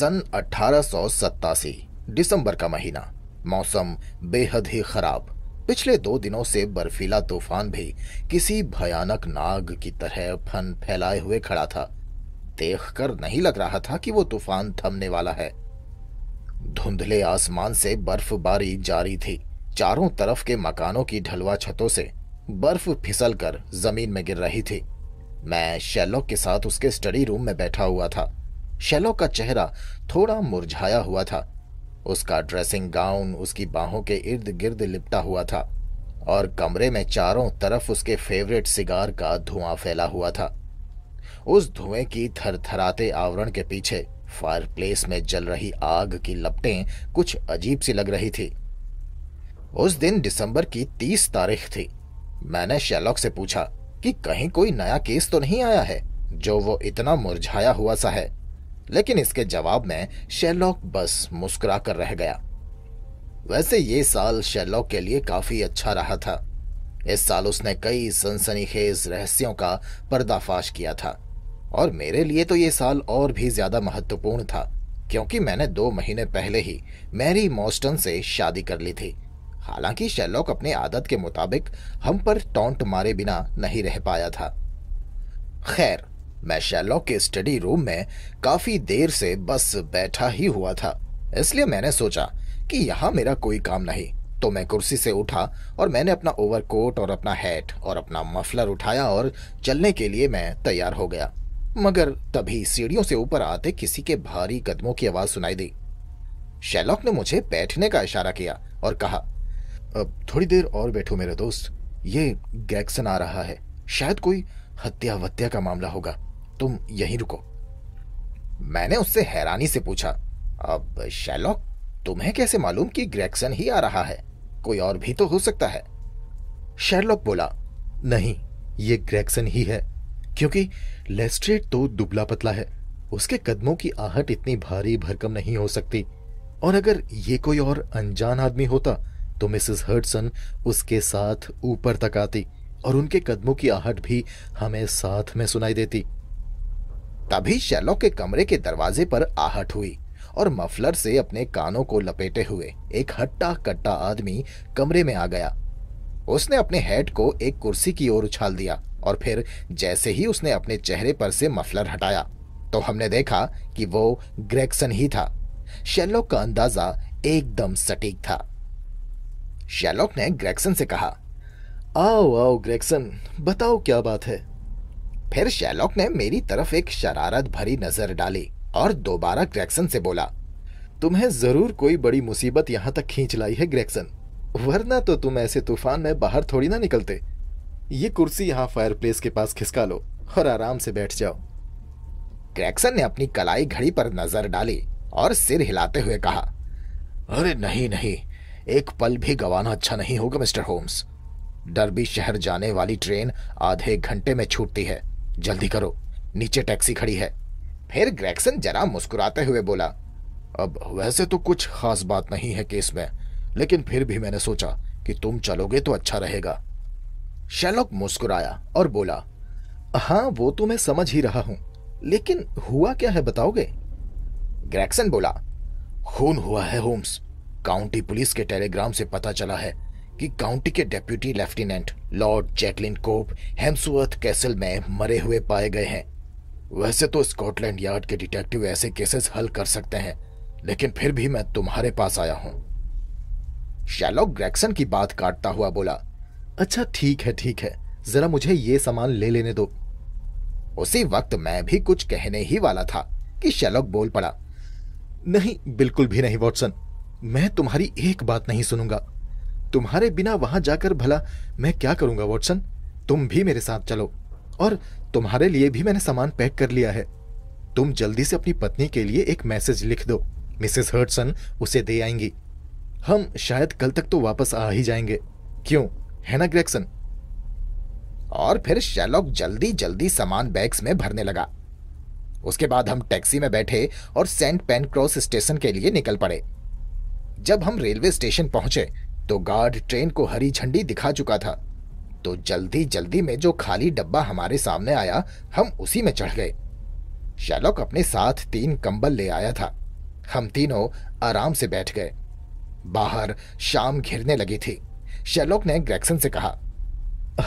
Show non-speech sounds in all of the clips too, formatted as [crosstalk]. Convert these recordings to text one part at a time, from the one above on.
सन अठारह दिसंबर का महीना मौसम बेहद ही खराब पिछले दो दिनों से बर्फीला तूफान भी किसी भयानक नाग की तरह फन फैलाए हुए खड़ा था देखकर नहीं लग रहा था कि वो तूफान थमने वाला है धुंधले आसमान से बर्फबारी जारी थी चारों तरफ के मकानों की ढलवा छतों से बर्फ फिसलकर जमीन में गिर रही थी मैं शैलोक के साथ उसके स्टडी रूम में बैठा हुआ था शैलो का चेहरा थोड़ा मुरझाया हुआ था उसका ड्रेसिंग गाउन उसकी बाहों के इर्द गिर्द लिपटा हुआ था और कमरे में चारों तरफ उसके फेवरेट सिगार का धुआं फैला हुआ था उस धुएं की थरथराते आवरण के पीछे फायरप्लेस में जल रही आग की लपटें कुछ अजीब सी लग रही थी उस दिन दिसंबर की तीस तारीख थी मैंने शेलॉक से पूछा कि कहीं कोई नया केस तो नहीं आया है जो वो इतना मुरझाया हुआ सा है लेकिन इसके जवाब में शेलॉक बस मुस्कुरा कर रह गया वैसे ये साल शेलॉक के लिए काफी अच्छा रहा था इस साल उसने कई सनसनीखेज रहस्यों का पर्दाफाश किया था और मेरे लिए तो ये साल और भी ज्यादा महत्वपूर्ण था क्योंकि मैंने दो महीने पहले ही मैरी मॉस्टन से शादी कर ली थी हालांकि शेलॉक अपनी आदत के मुताबिक हम पर टोंट मारे बिना नहीं रह पाया था खैर मैं शैलॉक के स्टडी रूम में काफी देर से बस बैठा ही हुआ था इसलिए मैंने सोचा कि यहाँ मेरा कोई काम नहीं तो मैं कुर्सी से उठा और मैंने अपना ओवरकोट और अपना हैट और अपना मफलर उठाया और चलने के लिए मैं तैयार हो गया मगर तभी सीढ़ियों से ऊपर आते किसी के भारी कदमों की आवाज सुनाई दी शैलॉक ने मुझे बैठने का इशारा किया और कहा अब थोड़ी देर और बैठो मेरे दोस्त ये गैक्सन आ रहा है शायद कोई हत्या वत्या का मामला होगा तुम यहीं रुको मैंने उससे हैरानी से पूछा अब शैलॉक तुम्हें कैसे मालूम कि ग्रेक्सन ही आ रहा है कोई और भी तो हो सकता है शेरलॉक बोला नहीं ये ग्रेक्सन ही है क्योंकि लेस्ट्रेट तो दुबला पतला है उसके कदमों की आहट इतनी भारी भरकम नहीं हो सकती और अगर ये कोई और अनजान आदमी होता तो मिसेस हर्डसन उसके साथ ऊपर तक आती और उनके कदमों की आहट भी हमें साथ में सुनाई देती तभी शैलो के कमरे के दरवाजे पर आहट हुई और मफलर से अपने कानों को लपेटे हुए एक हट्टा कट्टा आदमी कमरे में आ गया उसने अपने हेड को एक कुर्सी की ओर उछाल दिया और फिर जैसे ही उसने अपने चेहरे पर से मफलर हटाया तो हमने देखा कि वो ग्रेक्सन ही था शेलॉक का अंदाजा एकदम सटीक था शेलॉक ने ग्रेक्सन से कहा आओ आओ ग्रेक्सन बताओ क्या बात है फिर शेलॉक ने मेरी तरफ एक शरारत भरी नजर डाली और दोबारा ग्रेक्सन से बोला तुम्हें जरूर कोई बड़ी मुसीबत यहाँ तक खींच लाई है ग्रैक्सन वरना तो तुम ऐसे तूफान में बाहर थोड़ी ना निकलते ये कुर्सी यहाँ फायर के पास खिसका लो और आराम से बैठ जाओ ग्रैक्सन ने अपनी कलाई घड़ी पर नजर डाली और सिर हिलाते हुए कहा अरे नहीं नहीं एक पल भी गवाना अच्छा नहीं होगा मिस्टर होम्स डरबी शहर जाने वाली ट्रेन आधे घंटे में छूटती है जल्दी करो नीचे टैक्सी खड़ी है फिर ग्रैक्सन जरा मुस्कुराते हुए बोला अब वैसे तो कुछ खास बात नहीं है केस में लेकिन फिर भी मैंने सोचा कि तुम चलोगे तो अच्छा रहेगा शैलॉक मुस्कुराया और बोला हाँ वो तो मैं समझ ही रहा हूं लेकिन हुआ क्या है बताओगे ग्रैक्सन बोला खून हुआ है होम्स काउंटी पुलिस के टेलीग्राम से पता चला है कि काउंटी के deputy lieutenant Lord Jacqueline Cope Hemsworth Castle में मरे हुए पाए गए हैं वैसे तो स्कॉटलैंड यार्ड के डिटेक्टिव ऐसे केसेस हल कर सकते हैं लेकिन फिर भी मैं तुम्हारे पास आया हूं शैलॉक ग्रैक्सन की बात काटता हुआ बोला अच्छा ठीक है ठीक है जरा मुझे ये सामान ले लेने दो उसी वक्त मैं भी कुछ कहने ही वाला था कि शैलॉक बोल पड़ा नहीं बिल्कुल भी नहीं वॉटसन मैं तुम्हारी एक बात नहीं सुनूंगा तुम्हारे बिना वहां जाकर भला मैं क्या करूंगा वॉटसन तुम भी मेरे साथ चलो और तुम्हारे लिए भी मैंने सामान पैक कर लिया है तुम जल्दी से अपनी पत्नी के लिए एक मैसेज लिख दो मिसेस हर्टसन उसे दे आएंगी हम शायद कल तक तो वापस आ ही जाएंगे क्यों है ना ग्रेक्सन और फिर शैलॉक जल्दी जल्दी सामान बैग्स में भरने लगा उसके बाद हम टैक्सी में बैठे और सेंट पेनक्रॉस स्टेशन के लिए निकल पड़े जब हम रेलवे स्टेशन पहुंचे तो गार्ड ट्रेन को हरी झंडी दिखा चुका था तो जल्दी जल्दी में जो खाली डब्बा हमारे सामने आया हम उसी में चढ़ गए शैलॉक अपने साथ तीन कंबल ले आया था हम तीनों आराम से बैठ गए बाहर शाम घिरने लगी थी शैलॉक ने ग्रैक्सन से कहा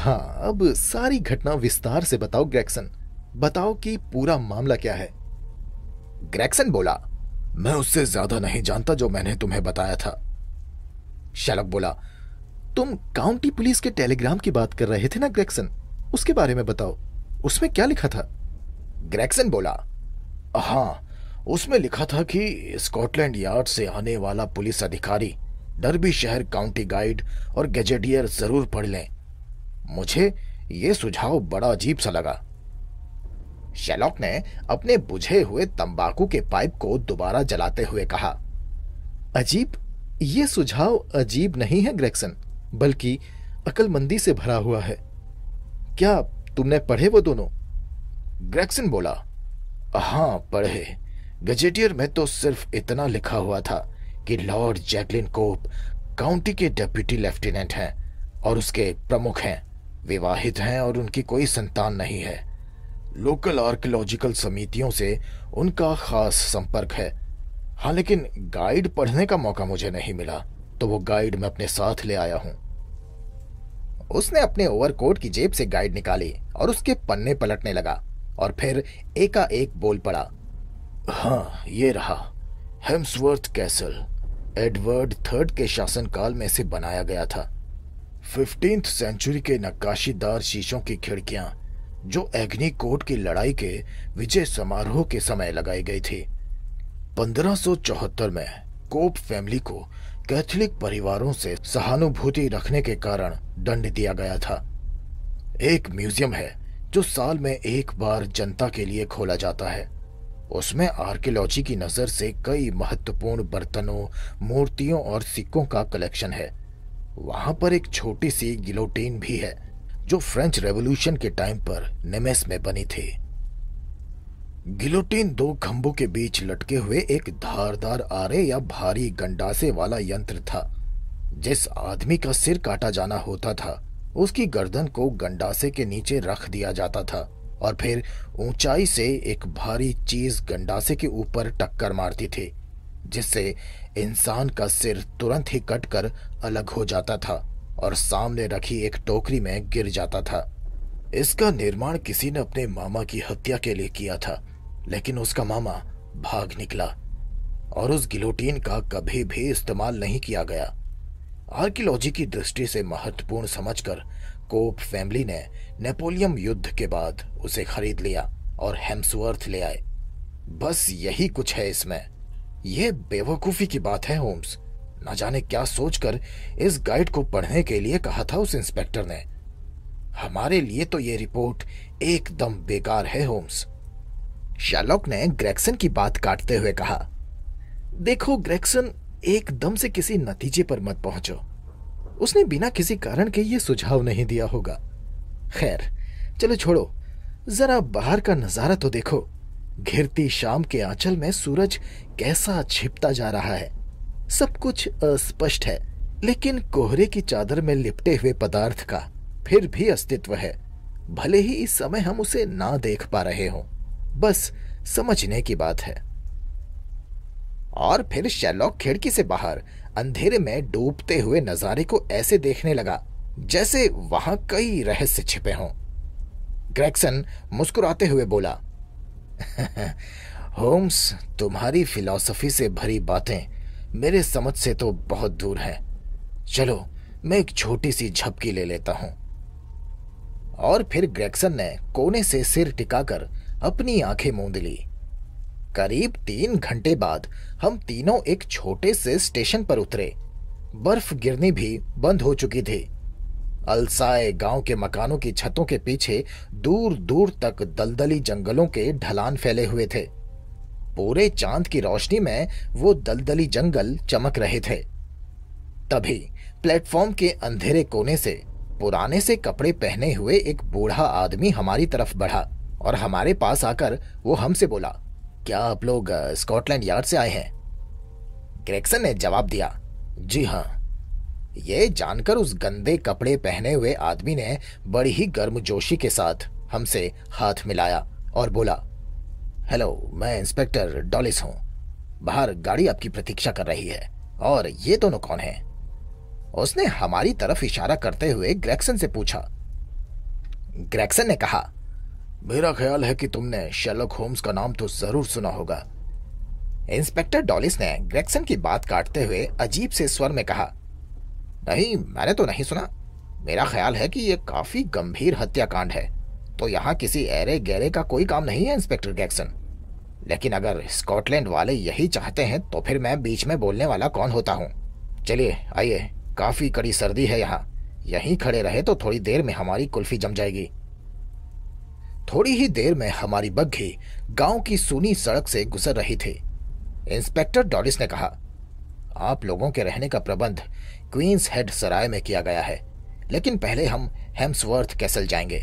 हाँ अब सारी घटना विस्तार से बताओ ग्रैक्सन बताओ कि पूरा मामला क्या है ग्रैक्सन बोला मैं उससे ज्यादा नहीं जानता जो मैंने तुम्हें बताया था शलक बोला तुम काउंटी पुलिस के टेलीग्राम की बात कर रहे थे ना ग्रेक्सन उसके बारे में बताओ उसमें क्या लिखा था ग्रेक्सन बोला हाँ उसमें लिखा था कि स्कॉटलैंड यार्ड से आने वाला पुलिस अधिकारी डरबी शहर काउंटी गाइड और गैजेडियर जरूर पढ़ लें मुझे ये सुझाव बड़ा अजीब सा लगा शेलॉक ने अपने बुझे हुए तंबाकू के पाइप को दोबारा जलाते हुए कहा अजीब ये सुझाव अजीब नहीं है ग्रेक्सन बल्कि अकलमंदी से भरा हुआ है क्या तुमने पढ़े वो दोनों ग्रेक्सन बोला हाँ पढ़े गजेटियर में तो सिर्फ इतना लिखा हुआ था कि लॉर्ड जैकलिन कोप काउंटी के डेप्यूटी लेफ्टिनेंट हैं और उसके प्रमुख हैं विवाहित हैं और उनकी कोई संतान नहीं है लोकल आर्कियोलॉजिकल समितियों से उनका खास संपर्क है हाँ लेकिन गाइड पढ़ने का मौका मुझे नहीं मिला तो वो गाइड मैं अपने साथ ले आया हूं उसने अपने ओवरकोट की जेब से गाइड निकाली और उसके पन्ने पलटने लगा और फिर एकाएक बोल पड़ा हाँ ये रहा हेम्सवर्थ कैसल एडवर्ड थर्ड के शासनकाल में इसे बनाया गया था फिफ्टीन सेंचुरी के नक्काशीदार शीशों की खिड़कियां जो एग्निकोट की लड़ाई के विजय समारोह के समय लगाई गई थी पंद्रह में कोप फैमिली को कैथोलिक परिवारों से सहानुभूति रखने के कारण दंड दिया गया था एक म्यूजियम है जो साल में एक बार जनता के लिए खोला जाता है उसमें आर्कियोलॉजी की नजर से कई महत्वपूर्ण बर्तनों मूर्तियों और सिक्कों का कलेक्शन है वहां पर एक छोटी सी गिलोटीन भी है जो फ्रेंच रेवोल्यूशन के टाइम पर नेमेस में बनी थी गिलोटीन दो खंभों के बीच लटके हुए एक धारदार आरे या भारी गंडासे वाला यंत्र था जिस आदमी का सिर काटा जाना होता था उसकी गर्दन को गंडासे के नीचे रख दिया जाता था और फिर ऊंचाई से एक भारी चीज गंडासे के ऊपर टक्कर मारती थी जिससे इंसान का सिर तुरंत ही कटकर अलग हो जाता था और सामने रखी एक टोकरी में गिर जाता था इसका निर्माण किसी ने अपने मामा की हत्या के लिए किया था लेकिन उसका मामा भाग निकला और उस गिलोटीन का कभी भी इस्तेमाल नहीं किया गया आर्कियोलॉजी की दृष्टि से महत्वपूर्ण समझकर कोप फैमिली ने नेपोलियन युद्ध के बाद उसे खरीद लिया और हेम्सवर्थ ले आए बस यही कुछ है इसमें यह बेवकूफी की बात है होम्स ना जाने क्या सोचकर इस गाइड को पढ़ने के लिए कहा था उस इंस्पेक्टर ने हमारे लिए तो ये रिपोर्ट एकदम बेकार है होम्स शैलॉक ने ग्रेक्सन की बात काटते हुए कहा देखो ग्रेक्सन एकदम से किसी नतीजे पर मत पहुंचो उसने बिना किसी कारण के ये सुझाव नहीं दिया होगा खैर चलो छोड़ो जरा बाहर का नजारा तो देखो घिरती शाम के आंचल में सूरज कैसा छिपता जा रहा है सब कुछ अस्पष्ट है लेकिन कोहरे की चादर में लिपटे हुए पदार्थ का फिर भी अस्तित्व है भले ही इस समय हम उसे ना देख पा रहे हों बस समझने की बात है और फिर शैलॉक खिड़की से बाहर अंधेरे में डूबते हुए नजारे को ऐसे देखने लगा जैसे वहां कई रहस्य छिपे हों ग्रैक्सन मुस्कुराते हुए बोला [laughs] होम्स तुम्हारी फिलॉसफी से भरी बातें मेरे समझ से तो बहुत दूर हैं चलो मैं एक छोटी सी झपकी ले लेता हूं और फिर ग्रैक्सन ने कोने से सिर टिकाकर अपनी आंखें मूंद ली करीब तीन घंटे बाद हम तीनों एक छोटे से स्टेशन पर उतरे बर्फ गिरनी भी बंद हो चुकी थी अलसाए गांव के मकानों की छतों के पीछे दूर दूर तक दलदली जंगलों के ढलान फैले हुए थे पूरे चांद की रोशनी में वो दलदली जंगल चमक रहे थे तभी प्लेटफॉर्म के अंधेरे कोने से पुराने से कपड़े पहने हुए एक बूढ़ा आदमी हमारी तरफ बढ़ा और हमारे पास आकर वो हमसे बोला क्या आप लोग स्कॉटलैंड यार्ड से आए हैं ग्रेक्सन ने जवाब दिया जी हाँ ये जानकर उस गंदे कपड़े पहने हुए आदमी ने बड़ी ही गर्मजोशी के साथ हमसे हाथ मिलाया और बोला हेलो मैं इंस्पेक्टर डॉलिस हूँ बाहर गाड़ी आपकी प्रतीक्षा कर रही है और ये दोनों कौन हैं? उसने हमारी तरफ इशारा करते हुए ग्रेक्सन से पूछा ग्रेक्सन ने कहा मेरा ख्याल है कि तुमने शेलक होम्स का नाम तो जरूर सुना होगा इंस्पेक्टर डॉलिस ने ग्रेक्सन की बात काटते हुए अजीब से स्वर में कहा नहीं मैंने तो नहीं सुना मेरा ख्याल है कि यह काफी गंभीर हत्याकांड है तो यहाँ किसी एरे गैरे का कोई काम नहीं है इंस्पेक्टर ग्रैक्सन लेकिन अगर स्कॉटलैंड वाले यही चाहते हैं तो फिर मैं बीच में बोलने वाला कौन होता हूँ चलिए आइए काफी कड़ी सर्दी है यहाँ यहीं खड़े रहे तो थोड़ी देर में हमारी कुल्फी जम जाएगी थोड़ी ही देर में हमारी बग्घी गांव की सुनी सड़क से गुजर रही थी इंस्पेक्टर डॉलिस ने कहा आप लोगों के रहने का प्रबंध क्वींस हेड सराय में किया गया है लेकिन पहले हम हेम्सवर्थ कैसल जाएंगे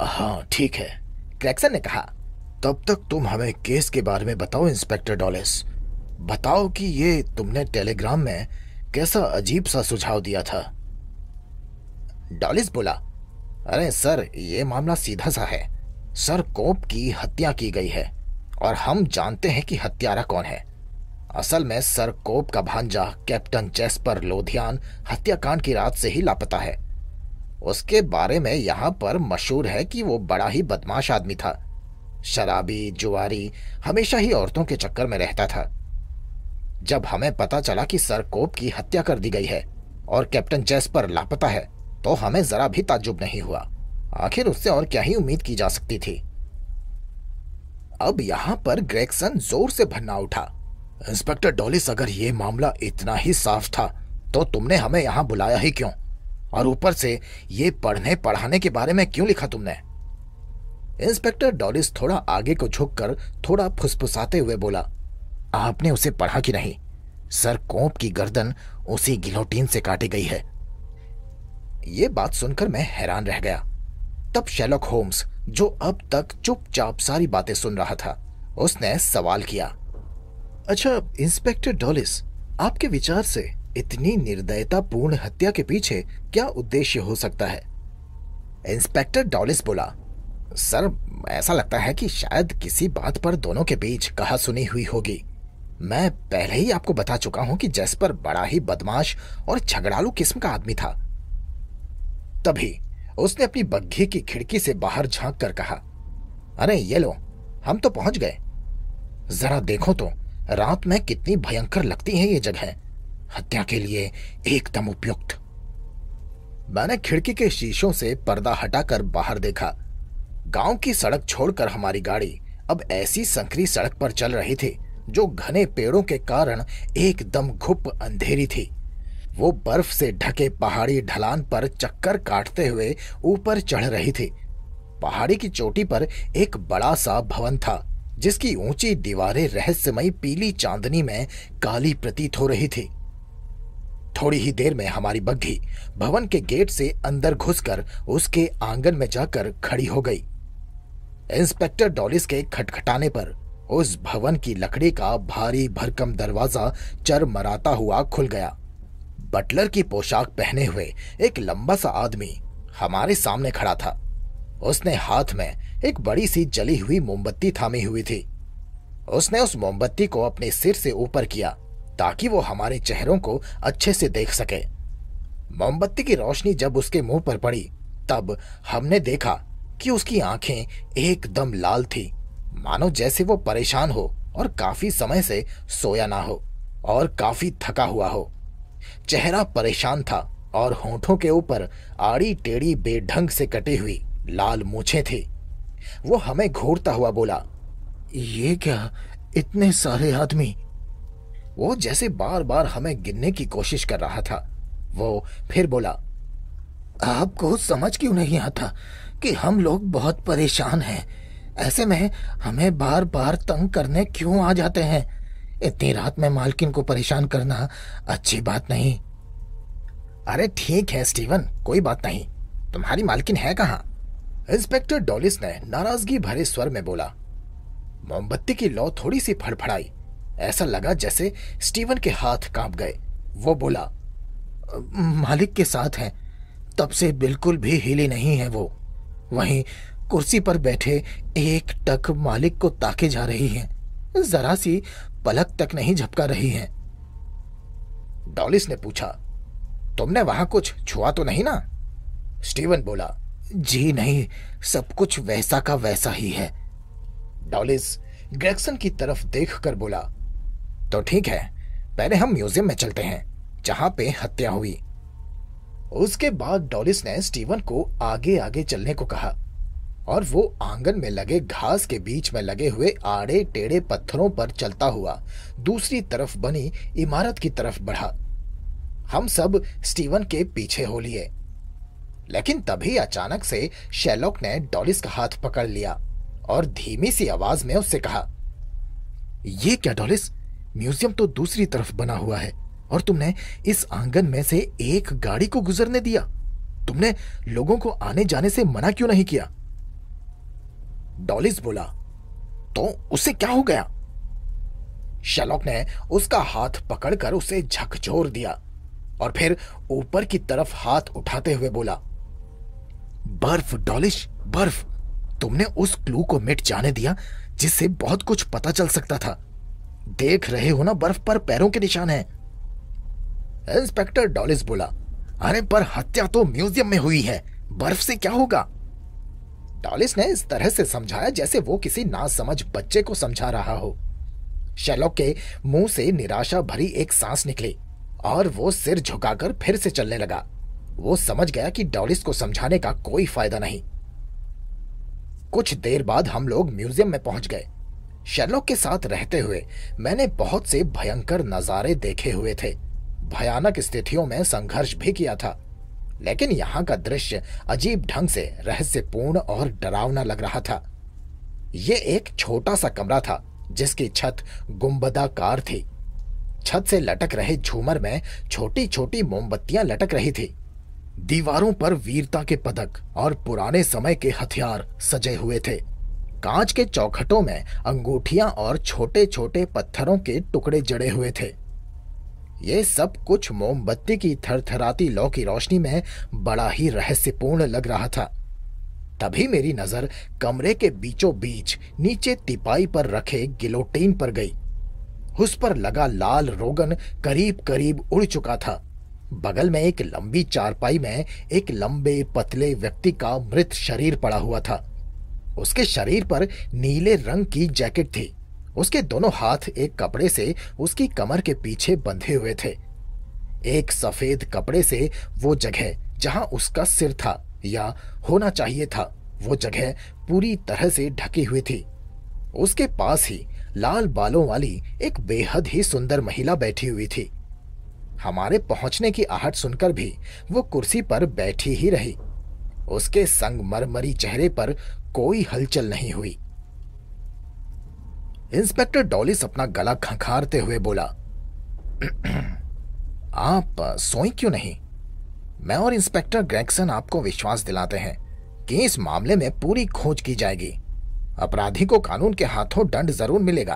हाँ ठीक है क्रैक्सन ने कहा तब तक तुम हमें केस के बारे में बताओ इंस्पेक्टर डॉलिस बताओ कि ये तुमने टेलीग्राम में कैसा अजीब सा सुझाव दिया था डॉलिस बोला अरे सर ये मामला सीधा सा है सर कोप की हत्या की गई है और हम जानते हैं कि हत्यारा कौन है असल में सर कोप का भांजा कैप्टन जेस्पर लोधियान हत्याकांड की रात से ही लापता है उसके बारे में यहाँ पर मशहूर है कि वो बड़ा ही बदमाश आदमी था शराबी जुआरी हमेशा ही औरतों के चक्कर में रहता था जब हमें पता चला कि सर कोप की हत्या कर दी गई है और कैप्टन जेस्पर लापता है तो हमें जरा भी ताज्जुब नहीं हुआ आखिर उससे और क्या ही उम्मीद की जा सकती थी अब यहां पर ग्रेगसन जोर से भन्ना उठा इंस्पेक्टर डॉलिस अगर ये मामला इतना ही साफ था तो तुमने हमें यहां बुलाया ही क्यों और ऊपर से ये पढ़ने पढ़ाने के बारे में क्यों लिखा तुमने इंस्पेक्टर डॉलिस थोड़ा आगे को झुककर थोड़ा फुसफुसाते हुए बोला आपने उसे पढ़ा कि नहीं सर कोप की गर्दन उसी गिलोटीन से काटी गई है ये बात सुनकर मैं हैरान रह गया तब शेलॉक होम्स जो अब तक चुपचाप सारी बातें सुन रहा था उसने सवाल किया अच्छा इंस्पेक्टर डॉलिस आपके विचार से इतनी पूर्ण हत्या के पीछे क्या उद्देश्य हो सकता है इंस्पेक्टर डॉलिस बोला सर ऐसा लगता है कि शायद किसी बात पर दोनों के बीच कहा सुनी हुई होगी मैं पहले ही आपको बता चुका हूं कि जैसपर बड़ा ही बदमाश और झगड़ालू किस्म का आदमी था तभी उसने अपनी बग्घी की खिड़की से बाहर झांक कर कहा अरे ये लो हम तो पहुंच गए जरा देखो तो रात में कितनी भयंकर लगती है ये जगह हत्या के लिए एकदम उपयुक्त मैंने खिड़की के शीशों से पर्दा हटाकर बाहर देखा गांव की सड़क छोड़कर हमारी गाड़ी अब ऐसी संकरी सड़क पर चल रही थी जो घने पेड़ों के कारण एकदम घुप अंधेरी थी वो बर्फ से ढके पहाड़ी ढलान पर चक्कर काटते हुए ऊपर चढ़ रही थी पहाड़ी की चोटी पर एक बड़ा सा भवन था जिसकी ऊंची दीवारें रहस्यमयी पीली चांदनी में काली प्रतीत हो रही थी थोड़ी ही देर में हमारी बग्घी भवन के गेट से अंदर घुसकर उसके आंगन में जाकर खड़ी हो गई इंस्पेक्टर डॉलिस के खटखटाने पर उस भवन की लकड़ी का भारी भरकम दरवाजा चरमराता हुआ खुल गया बटलर की पोशाक पहने हुए एक लंबा सा आदमी हमारे सामने खड़ा था उसने हाथ में एक बड़ी सी जली हुई मोमबत्ती थामी हुई थी उसने उस मोमबत्ती को अपने सिर से ऊपर किया ताकि वो हमारे चेहरों को अच्छे से देख सके मोमबत्ती की रोशनी जब उसके मुंह पर पड़ी तब हमने देखा कि उसकी आंखें एकदम लाल थी मानो जैसे वो परेशान हो और काफी समय से सोया ना हो और काफी थका हुआ हो चेहरा परेशान था और होठों के ऊपर आड़ी टेढ़ी बेढंग से कटी हुई लाल मूछे थी वो हमें घूरता हुआ बोला ये क्या इतने सारे आदमी वो जैसे बार बार हमें गिनने की कोशिश कर रहा था वो फिर बोला आपको समझ क्यों नहीं आता कि हम लोग बहुत परेशान हैं ऐसे में हमें बार बार तंग करने क्यों आ जाते हैं इतनी रात में मालकिन को परेशान करना अच्छी बात नहीं अरे ठीक है स्टीवन कोई बात नहीं तुम्हारी मालकिन है कहाँ इंस्पेक्टर डॉलिस ने नाराजगी भरे स्वर में बोला मोमबत्ती की लौ थोड़ी सी फड़फड़ाई ऐसा लगा जैसे स्टीवन के हाथ कांप गए वो बोला मालिक के साथ हैं तब से बिल्कुल भी हिली नहीं है वो वहीं कुर्सी पर बैठे एक टक मालिक को ताके जा रही हैं जरा सी पलक तक नहीं झपका रही हैं। डॉलिस ने पूछा तुमने वहां कुछ छुआ तो नहीं ना स्टीवन बोला जी नहीं सब कुछ वैसा का वैसा ही है डॉलिस ग्रेक्सन की तरफ देखकर बोला तो ठीक है पहले हम म्यूजियम में चलते हैं जहां पे हत्या हुई उसके बाद डॉलिस ने स्टीवन को आगे आगे चलने को कहा और वो आंगन में लगे घास के बीच में लगे हुए आड़े टेढ़े पत्थरों पर चलता हुआ दूसरी तरफ बनी इमारत की तरफ बढ़ा हम सब स्टीवन के पीछे हो लिए लेकिन तभी अचानक से शेलॉक ने डॉलिस का हाथ पकड़ लिया और धीमी सी आवाज में उससे कहा यह क्या डॉलिस म्यूजियम तो दूसरी तरफ बना हुआ है और तुमने इस आंगन में से एक गाड़ी को गुजरने दिया तुमने लोगों को आने जाने से मना क्यों नहीं किया डॉलिस बोला तो उसे क्या हो गया शलोक ने उसका हाथ पकड़कर उसे झकझोर दिया और फिर ऊपर की तरफ हाथ उठाते हुए बोला बर्फ डॉलिश बर्फ तुमने उस क्लू को मिट जाने दिया जिससे बहुत कुछ पता चल सकता था देख रहे हो ना बर्फ पर पैरों के निशान है इंस्पेक्टर डॉलिस बोला अरे पर हत्या तो म्यूजियम में हुई है बर्फ से क्या होगा टॉलिस ने इस तरह से समझाया जैसे वो किसी नासमझ बच्चे को समझा रहा हो शेलॉक के मुंह से निराशा भरी एक सांस निकली और वो सिर झुकाकर फिर से चलने लगा वो समझ गया कि डॉलिस को समझाने का कोई फायदा नहीं कुछ देर बाद हम लोग म्यूजियम में पहुंच गए शेरलॉक के साथ रहते हुए मैंने बहुत से भयंकर नज़ारे देखे हुए थे भयानक स्थितियों में संघर्ष भी किया था लेकिन यहाँ का दृश्य अजीब ढंग से रहस्यपूर्ण और डरावना लग रहा था ये एक छोटा सा कमरा था जिसकी छत गुम्बदाकार थी छत से लटक रहे झूमर में छोटी छोटी मोमबत्तियां लटक रही थी दीवारों पर वीरता के पदक और पुराने समय के हथियार सजे हुए थे कांच के चौखटों में अंगूठियां और छोटे छोटे पत्थरों के टुकड़े जड़े हुए थे ये सब कुछ मोमबत्ती की थरथराती लौ की रोशनी में बड़ा ही रहस्यपूर्ण लग रहा था तभी मेरी नजर कमरे के बीचों बीच नीचे तिपाई पर रखे गिलोटीन पर गई उस पर लगा लाल रोगन करीब करीब उड़ चुका था बगल में एक लंबी चारपाई में एक लंबे पतले व्यक्ति का मृत शरीर पड़ा हुआ था उसके शरीर पर नीले रंग की जैकेट थी उसके दोनों हाथ एक कपड़े से उसकी कमर के पीछे बंधे हुए थे एक सफेद कपड़े से वो जगह जहां उसका सिर था या होना चाहिए था वो जगह पूरी तरह से ढकी हुई थी उसके पास ही लाल बालों वाली एक बेहद ही सुंदर महिला बैठी हुई थी हमारे पहुंचने की आहट सुनकर भी वो कुर्सी पर बैठी ही रही उसके संग मरमरी चेहरे पर कोई हलचल नहीं हुई इंस्पेक्टर डॉलिस अपना गला खंखारते हुए बोला आप सोई क्यों नहीं मैं और इंस्पेक्टर ग्रैक्सन आपको विश्वास दिलाते हैं कि इस मामले में पूरी खोज की जाएगी अपराधी को कानून के हाथों दंड जरूर मिलेगा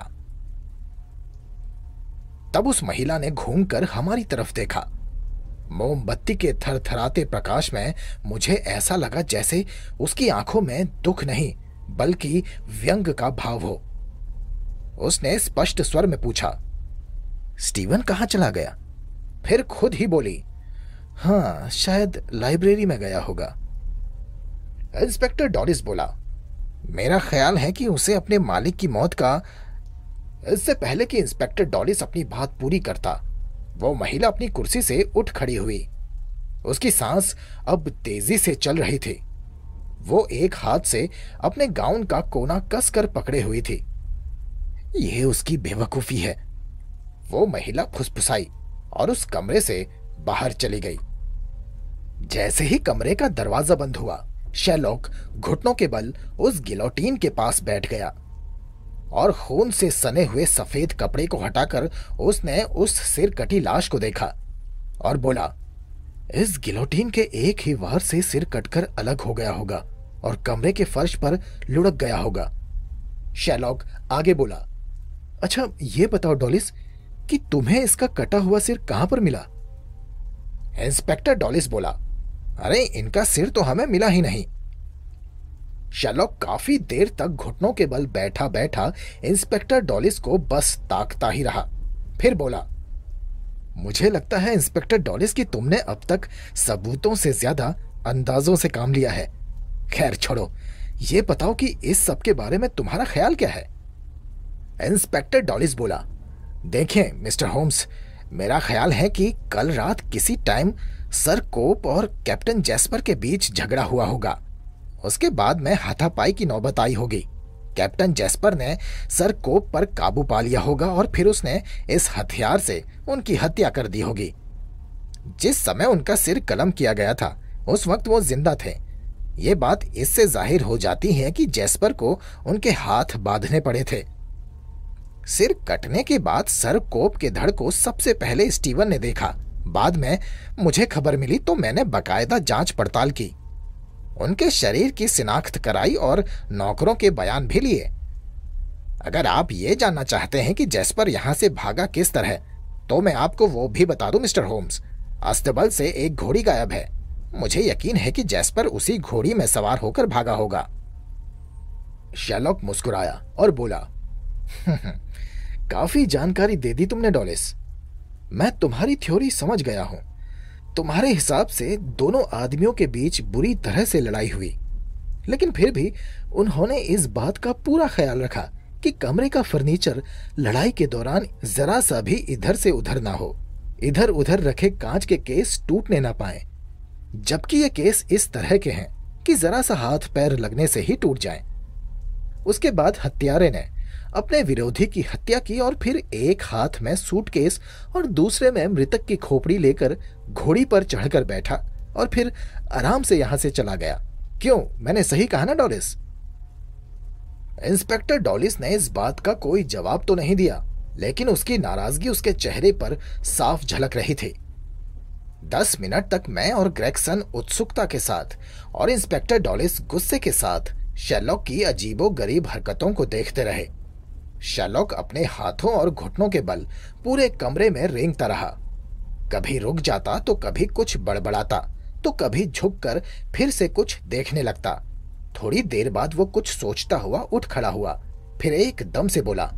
तब उस महिला ने घूमकर हमारी तरफ देखा मोमबत्ती के थरथराते प्रकाश में मुझे ऐसा लगा जैसे उसकी आंखों में दुख नहीं बल्कि व्यंग का भाव हो उसने स्पष्ट स्वर में पूछा स्टीवन कहाँ चला गया फिर खुद ही बोली हाँ शायद लाइब्रेरी में गया होगा इंस्पेक्टर डॉरिस बोला मेरा ख्याल है कि उसे अपने मालिक की मौत का इससे पहले कि इंस्पेक्टर डॉरिस अपनी बात पूरी करता वो महिला अपनी कुर्सी से उठ खड़ी हुई उसकी सांस अब तेजी से चल रही थी वो एक हाथ से अपने गाउन का कोना कसकर पकड़े हुई थी यह उसकी बेवकूफी है वो महिला फुसफुसाई और उस कमरे से बाहर चली गई जैसे ही कमरे का दरवाजा बंद हुआ शेलॉक घुटनों के बल उस गिलोटीन के पास बैठ गया और खून से सने हुए सफेद कपड़े को हटाकर उसने उस सिर कटी लाश को देखा और बोला इस गिलोटीन के एक ही वार से सिर कटकर अलग हो गया होगा और कमरे के फर्श पर लुढ़क गया होगा शेलॉक आगे बोला अच्छा ये बताओ डॉलिस कि तुम्हें इसका कटा हुआ सिर कहां पर मिला इंस्पेक्टर डॉलिस बोला अरे इनका सिर तो हमें मिला ही नहीं शलो काफी देर तक घुटनों के बल बैठा बैठा इंस्पेक्टर डॉलिस को बस ताकता ही रहा फिर बोला मुझे लगता है इंस्पेक्टर डॉलिस कि तुमने अब तक सबूतों से ज्यादा अंदाजों से काम लिया है खैर छोड़ो ये बताओ कि इस सब के बारे में तुम्हारा ख्याल क्या है इंस्पेक्टर डॉलिस बोला देखें मिस्टर होम्स मेरा ख्याल है कि कल रात किसी टाइम सर कोप और कैप्टन जैस्पर के बीच झगड़ा हुआ होगा उसके बाद में हाथापाई की नौबत आई होगी कैप्टन जैस्पर ने सर कोप पर काबू पा लिया होगा और फिर उसने इस हथियार से उनकी हत्या कर दी होगी जिस समय उनका सिर कलम किया गया था उस वक्त वो जिंदा थे ये बात इससे जाहिर हो जाती है कि जैस्पर को उनके हाथ बांधने पड़े थे सिर कटने के बाद सर कोप के धड़ को सबसे पहले स्टीवन ने देखा बाद में मुझे खबर मिली तो मैंने बकायदा जांच पड़ताल की उनके शरीर की शिनाख्त कराई और नौकरों के बयान भी लिए अगर आप ये जानना चाहते हैं कि जैसपर यहां से भागा किस तरह तो मैं आपको वो भी बता दूं मिस्टर होम्स अस्तबल से एक घोड़ी गायब है मुझे यकीन है कि जैसपर उसी घोड़ी में सवार होकर भागा होगा शेलॉक मुस्कुराया और बोला [laughs] काफी जानकारी दे दी तुमने डॉलिस मैं तुम्हारी थ्योरी समझ गया हूं तुम्हारे हिसाब से दोनों आदमियों के बीच बुरी तरह से लड़ाई हुई लेकिन फिर भी उन्होंने इस बात का पूरा ख्याल रखा कि कमरे का फर्नीचर लड़ाई के दौरान जरा सा भी इधर से उधर ना हो इधर उधर रखे कांच के केस टूटने ना पाए जबकि ये केस इस तरह के हैं कि जरा सा हाथ पैर लगने से ही टूट जाए उसके बाद हत्यारे ने अपने विरोधी की हत्या की और फिर एक हाथ में सूटकेस और दूसरे में मृतक की खोपड़ी लेकर घोड़ी पर चढ़कर बैठा और फिर आराम से यहां से चला गया क्यों मैंने सही कहा ना डॉलिस इंस्पेक्टर डॉलिस ने इस बात का कोई जवाब तो नहीं दिया लेकिन उसकी नाराजगी उसके चेहरे पर साफ झलक रही थी दस मिनट तक मैं और ग्रेक्सन उत्सुकता के साथ और इंस्पेक्टर डॉलिस गुस्से के साथ शेलॉक की अजीबो गरीब हरकतों को देखते रहे शलोक अपने हाथों और घुटनों के बल पूरे कमरे में रेंगता रहा कभी रुक जाता तो कभी कुछ बड़बड़ाता तो कभी झुककर फिर से कुछ देखने लगता थोड़ी देर बाद वो कुछ सोचता हुआ उठ खड़ा हुआ फिर एकदम से बोला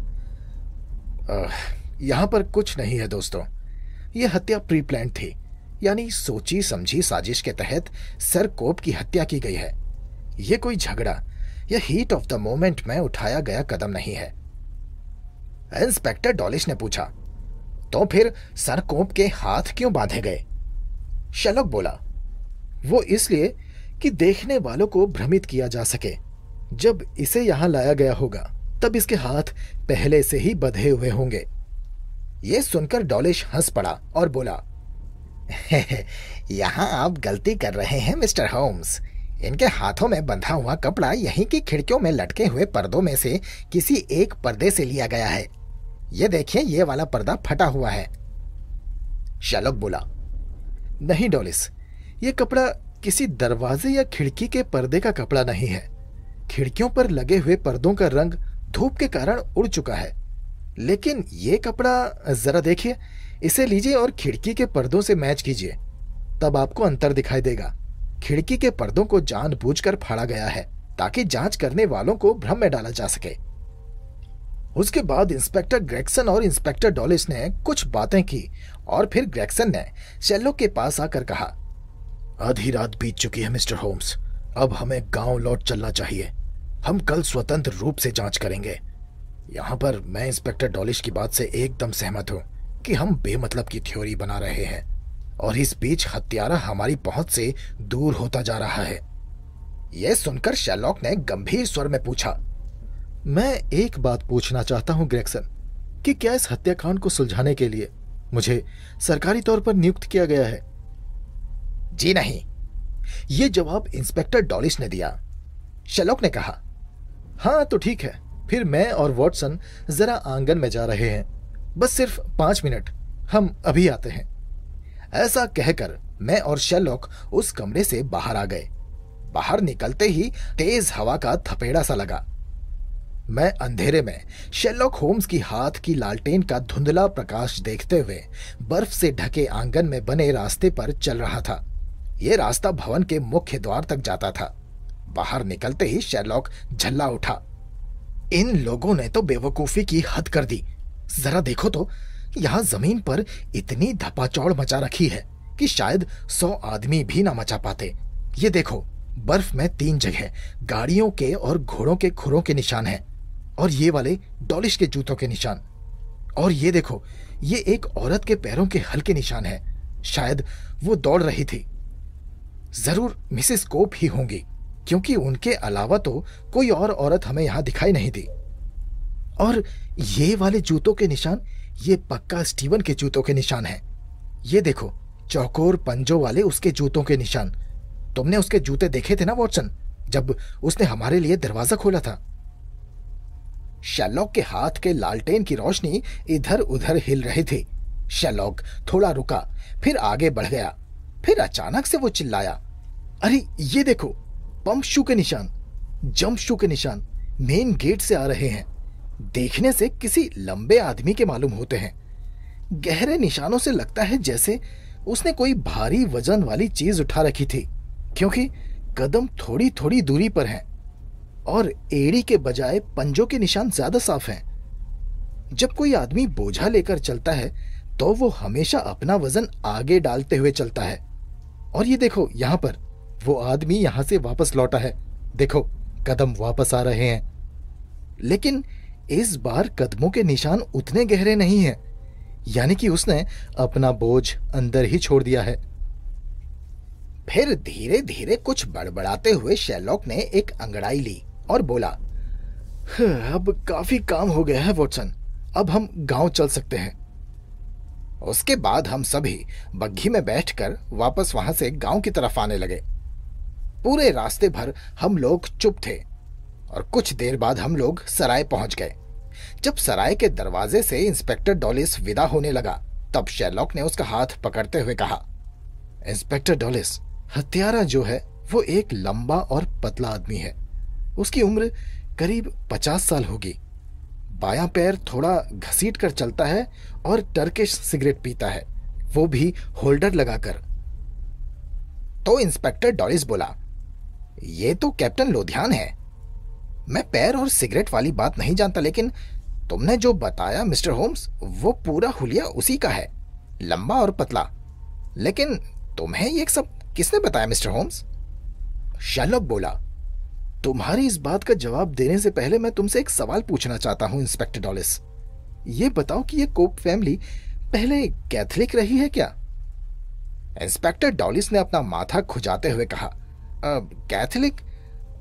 यहाँ पर कुछ नहीं है दोस्तों ये हत्या प्री प्लान थी यानी सोची समझी साजिश के तहत सर कोप की हत्या की गई है यह कोई झगड़ा या हीट ऑफ द मोमेंट में उठाया गया कदम नहीं है इंस्पेक्टर डॉलिश ने पूछा तो फिर सर कोप के हाथ क्यों बांधे गए शलक बोला वो इसलिए कि देखने वालों को भ्रमित किया जा सके जब इसे यहां लाया गया होगा तब इसके हाथ पहले से ही बधे हुए होंगे यह सुनकर डॉलिश हंस पड़ा और बोला [laughs] यहां आप गलती कर रहे हैं मिस्टर होम्स इनके हाथों में बंधा हुआ कपड़ा यहीं की खिड़कियों में लटके हुए पर्दों में से किसी एक पर्दे से लिया गया है ये देखिए ये वाला पर्दा फटा हुआ है शलक बोला नहीं डोलिस ये कपड़ा किसी दरवाजे या खिड़की के पर्दे का कपड़ा नहीं है खिड़कियों पर लगे हुए पर्दों का रंग धूप के कारण उड़ चुका है लेकिन ये कपड़ा जरा देखिए इसे लीजिए और खिड़की के पर्दों से मैच कीजिए तब आपको अंतर दिखाई देगा खिड़की के पर्दों को जानबूझकर फाड़ा गया है ताकि जांच करने वालों को भ्रम में डाला जा सके उसके बाद इंस्पेक्टर ग्रेक्सन और इंस्पेक्टर डॉलिस ने कुछ बातें की और फिर ग्रेक्सन ने शेल्लो के पास आकर कहा आधी रात बीत चुकी है मिस्टर होम्स अब हमें गांव लौट चलना चाहिए हम कल स्वतंत्र रूप से जांच करेंगे यहाँ पर मैं इंस्पेक्टर डॉलिश की बात से एकदम सहमत हूँ कि हम बेमतलब की थ्योरी बना रहे हैं और इस बीच हत्यारा हमारी पहुंच से दूर होता जा रहा है यह सुनकर शैलॉक ने गंभीर स्वर में पूछा मैं एक बात पूछना चाहता हूं ग्रेक्सन कि क्या इस हत्याकांड को सुलझाने के लिए मुझे सरकारी तौर पर नियुक्त किया गया है जी नहीं यह जवाब इंस्पेक्टर डॉलिस ने दिया शेलॉक ने कहा हाँ तो ठीक है फिर मैं और वॉटसन जरा आंगन में जा रहे हैं बस सिर्फ पांच मिनट हम अभी आते हैं ऐसा कहकर मैं और शेलॉक उस कमरे से बाहर आ गए बाहर निकलते ही तेज हवा का थपेड़ा सा लगा मैं अंधेरे में शेलॉक होम्स की हाथ की लालटेन का धुंधला प्रकाश देखते हुए बर्फ से ढके आंगन में बने रास्ते पर चल रहा था ये रास्ता भवन के मुख्य द्वार तक जाता था बाहर निकलते ही शेरलॉक झल्ला उठा इन लोगों ने तो बेवकूफी की हद कर दी जरा देखो तो यहाँ जमीन पर इतनी धपाचौड़ मचा रखी है कि शायद सौ आदमी भी ना मचा पाते ये देखो बर्फ में तीन जगह गाड़ियों के और घोड़ों के खुरों के निशान हैं और ये वाले डॉलिश के जूतों के निशान और ये देखो ये एक औरत के पैरों के हल्के निशान है शायद वो दौड़ रही थी जरूर मिसेस कोप ही होंगी क्योंकि उनके अलावा तो कोई और औरत हमें यहां दिखाई नहीं दी और ये वाले जूतों के निशान ये पक्का स्टीवन के जूतों के निशान है ये देखो चौकोर पंजों वाले उसके जूतों के निशान तुमने उसके जूते देखे थे ना वॉटसन जब उसने हमारे लिए दरवाजा खोला था शैलॉक के हाथ के लालटेन की रोशनी इधर उधर हिल रहे थे शैलॉक थोड़ा रुका फिर आगे बढ़ गया फिर अचानक से वो चिल्लाया अरे ये देखो पंप शू के निशान जंप शू के निशान मेन गेट से आ रहे हैं देखने से किसी लंबे आदमी के मालूम होते हैं गहरे निशानों से लगता है जैसे उसने कोई भारी वजन वाली चीज उठा रखी थी क्योंकि कदम थोड़ी थोड़ी दूरी पर हैं और एड़ी के बजाय पंजों के निशान ज्यादा साफ हैं जब कोई आदमी बोझा लेकर चलता है तो वो हमेशा अपना वजन आगे डालते हुए चलता है और ये देखो यहां पर वो आदमी यहां से वापस लौटा है देखो कदम वापस आ रहे हैं लेकिन इस बार कदमों के निशान उतने गहरे नहीं है यानी कि उसने अपना बोझ अंदर ही छोड़ दिया है फिर धीरे धीरे कुछ बड़बड़ाते हुए शेलॉक ने एक अंगड़ाई ली और बोला हाँ, अब काफी काम हो गया है वॉटसन अब हम गांव चल सकते हैं उसके बाद हम सभी बग्घी में बैठकर वापस वहां से गांव की तरफ आने लगे पूरे रास्ते भर हम लोग चुप थे और कुछ देर बाद हम लोग सराय पहुंच गए जब सराय के दरवाजे से इंस्पेक्टर डॉलिस विदा होने लगा तब शेरलॉक ने उसका हाथ पकड़ते हुए कहा इंस्पेक्टर डॉलिस हत्यारा जो है वो एक लंबा और पतला आदमी है उसकी उम्र करीब पचास साल होगी बायां पैर थोड़ा घसीट कर चलता है और टर्किश सिगरेट पीता है वो भी होल्डर लगाकर तो इंस्पेक्टर डॉलिस बोला ये तो कैप्टन लोधियान है मैं पैर और सिगरेट वाली बात नहीं जानता लेकिन तुमने जो बताया मिस्टर होम्स वो पूरा हुलिया उसी का है लंबा और पतला लेकिन तुम्हें ये सब किसने बताया मिस्टर होम्स शैलॉक बोला तुम्हारी इस बात का जवाब देने से पहले मैं तुमसे एक सवाल पूछना चाहता हूं इंस्पेक्टर डॉलिस ये बताओ कि ये कोप फैमिली पहले कैथलिक रही है क्या इंस्पेक्टर डॉलिस ने अपना माथा खुजाते हुए कहा कैथलिक uh,